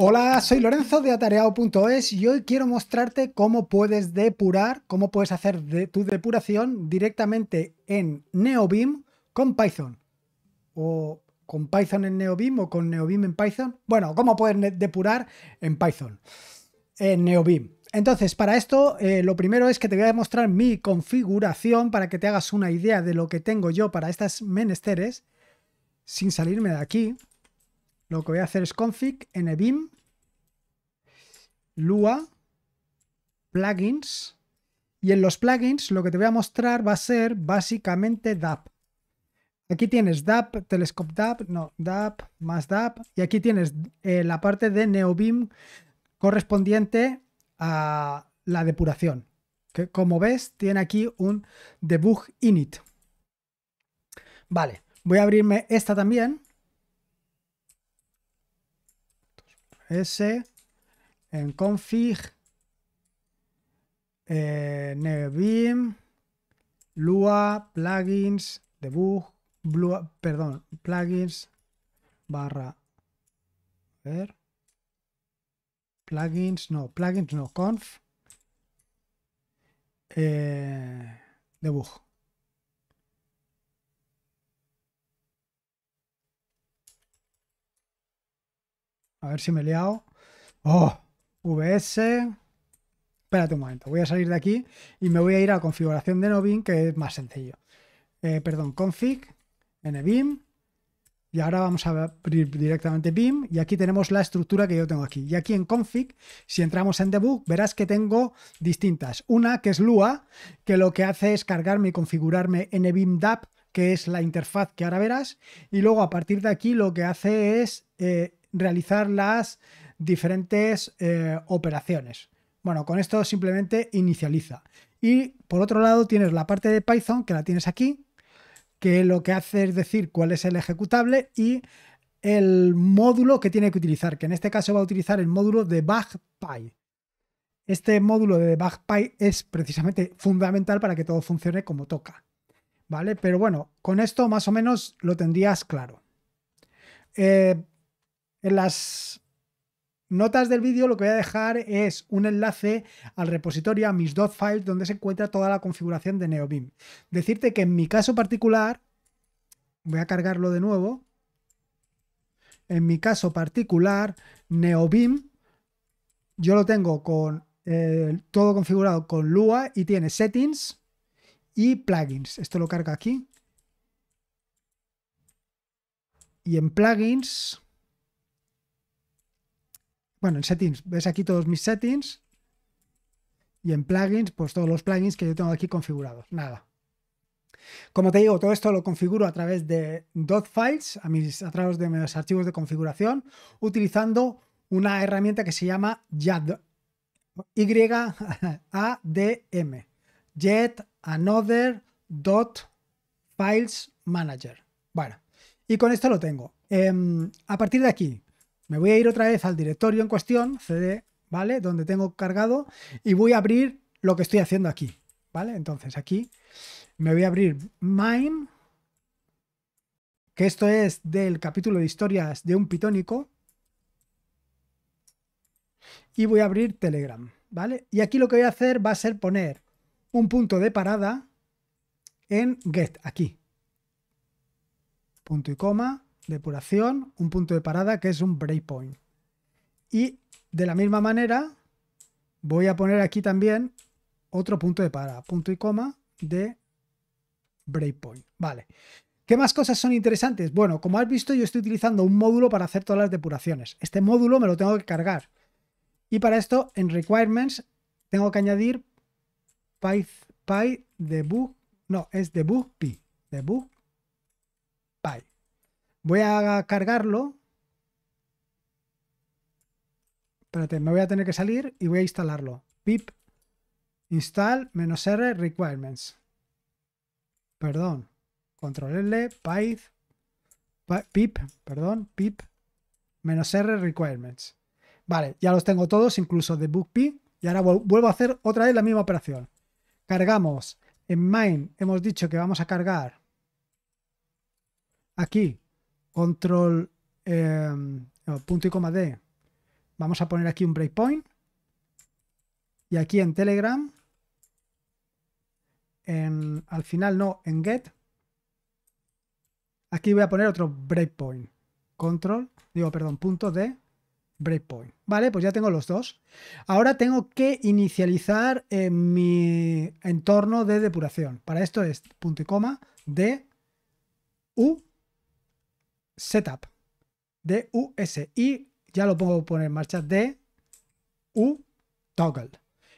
Hola, soy Lorenzo de atareado.es y hoy quiero mostrarte cómo puedes depurar, cómo puedes hacer tu depuración directamente en NeoBeam con Python. O con Python en NeoBeam o con NeoBeam en Python. Bueno, cómo puedes depurar en Python, en NeoBeam. Entonces, para esto, eh, lo primero es que te voy a mostrar mi configuración para que te hagas una idea de lo que tengo yo para estas menesteres, sin salirme de aquí. Lo que voy a hacer es config, nbim, lua, plugins. Y en los plugins lo que te voy a mostrar va a ser básicamente DAP. Aquí tienes DAP, Telescope DAP, no, DAP, más DAP. Y aquí tienes eh, la parte de neobim correspondiente a la depuración. Que como ves, tiene aquí un debug init. Vale, voy a abrirme esta también. S en config eh, Lua, plugins, debug, perdón, plugins barra ver, plugins, no, plugins no, conf eh, debug. A ver si me he liado. ¡Oh! VS. Espérate un momento. Voy a salir de aquí y me voy a ir a configuración de Novin, que es más sencillo. Eh, perdón, config, nbim. Y ahora vamos a abrir directamente BIM y aquí tenemos la estructura que yo tengo aquí. Y aquí en config, si entramos en debug, verás que tengo distintas. Una que es Lua, que lo que hace es cargarme y configurarme nvim DAP, que es la interfaz que ahora verás. Y luego a partir de aquí lo que hace es eh, realizar las diferentes eh, operaciones. Bueno, con esto simplemente inicializa. Y por otro lado tienes la parte de Python, que la tienes aquí, que lo que hace es decir cuál es el ejecutable y el módulo que tiene que utilizar, que en este caso va a utilizar el módulo de BugPy. Este módulo de BugPy es precisamente fundamental para que todo funcione como toca. ¿Vale? Pero bueno, con esto más o menos lo tendrías claro. Eh, en las notas del vídeo lo que voy a dejar es un enlace al repositorio a mis dot files donde se encuentra toda la configuración de NeoBeam. Decirte que en mi caso particular, voy a cargarlo de nuevo. En mi caso particular, NeoBeam, yo lo tengo con eh, todo configurado con Lua y tiene settings y plugins. Esto lo carga aquí. Y en plugins bueno, en settings, ves aquí todos mis settings. Y en plugins, pues todos los plugins que yo tengo aquí configurados. Nada. Como te digo, todo esto lo configuro a través de dot files, a, través de mis archivos de configuración, utilizando una herramienta que se llama YAD, YADM, Yet Another Dot Files Manager. Bueno, y con esto lo tengo. Em, a partir de aquí, me voy a ir otra vez al directorio en cuestión, CD, ¿vale? Donde tengo cargado y voy a abrir lo que estoy haciendo aquí, ¿vale? Entonces aquí me voy a abrir MIME, que esto es del capítulo de historias de un pitónico, y voy a abrir Telegram, ¿vale? Y aquí lo que voy a hacer va a ser poner un punto de parada en get, aquí. Punto y coma, depuración, un punto de parada que es un breakpoint. Y de la misma manera voy a poner aquí también otro punto de parada, punto y coma de breakpoint. Vale. ¿Qué más cosas son interesantes? Bueno, como has visto yo estoy utilizando un módulo para hacer todas las depuraciones. Este módulo me lo tengo que cargar. Y para esto en requirements tengo que añadir py, debug, no, es debug pi, debug Voy a cargarlo. Espérate, me voy a tener que salir y voy a instalarlo. Pip install -r requirements. Perdón. Control L, pip, pip, perdón, pip -r requirements. Vale, ya los tengo todos, incluso de bookp. Y ahora vuelvo a hacer otra vez la misma operación. Cargamos. En main hemos dicho que vamos a cargar aquí control em, punto y coma D. Vamos a poner aquí un breakpoint. Y aquí en Telegram, en, al final no, en get. Aquí voy a poner otro breakpoint. Control, digo, perdón, punto D, breakpoint. Vale, pues ya tengo los dos. Ahora tengo que inicializar mi entorno de depuración. Para esto es punto y coma D, U, setup de US y ya lo puedo poner en marcha de U toggle.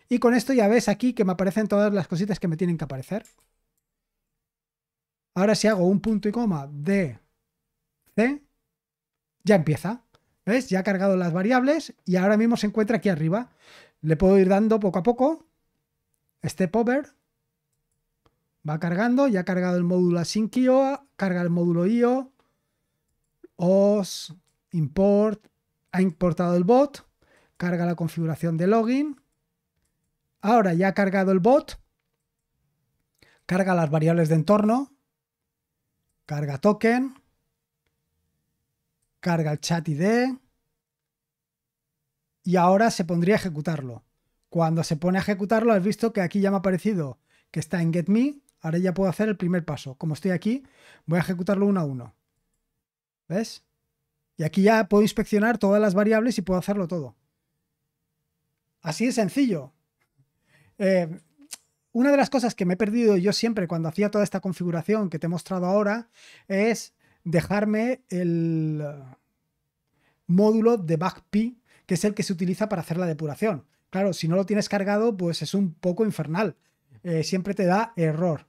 Y con esto ya ves aquí que me aparecen todas las cositas que me tienen que aparecer. Ahora si hago un punto y coma de C, ya empieza. ¿Ves? Ya ha cargado las variables y ahora mismo se encuentra aquí arriba. Le puedo ir dando poco a poco. Step over. Va cargando, ya ha cargado el módulo async IO, carga el módulo IO, import, ha importado el bot, carga la configuración de login. Ahora ya ha cargado el bot, carga las variables de entorno, carga token, carga el chat ID y ahora se pondría a ejecutarlo. Cuando se pone a ejecutarlo, has visto que aquí ya me ha aparecido que está en get me Ahora ya puedo hacer el primer paso. Como estoy aquí, voy a ejecutarlo uno a uno. ¿Ves? Y aquí ya puedo inspeccionar todas las variables y puedo hacerlo todo. Así de sencillo. Eh, una de las cosas que me he perdido yo siempre cuando hacía toda esta configuración que te he mostrado ahora es dejarme el módulo de backpi que es el que se utiliza para hacer la depuración. Claro, si no lo tienes cargado, pues es un poco infernal. Eh, siempre te da error.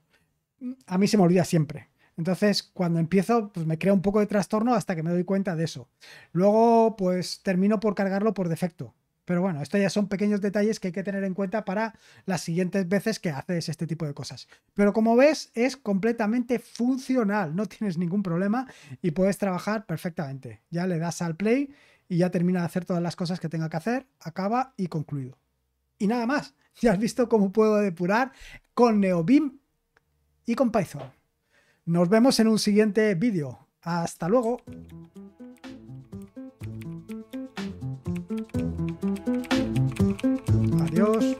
A mí se me olvida siempre. Entonces, cuando empiezo, pues me crea un poco de trastorno hasta que me doy cuenta de eso. Luego, pues termino por cargarlo por defecto. Pero bueno, esto ya son pequeños detalles que hay que tener en cuenta para las siguientes veces que haces este tipo de cosas. Pero como ves, es completamente funcional, no tienes ningún problema y puedes trabajar perfectamente. Ya le das al play y ya termina de hacer todas las cosas que tenga que hacer, acaba y concluido. Y nada más, ya has visto cómo puedo depurar con NeoBim y con Python. Nos vemos en un siguiente vídeo. Hasta luego. Adiós.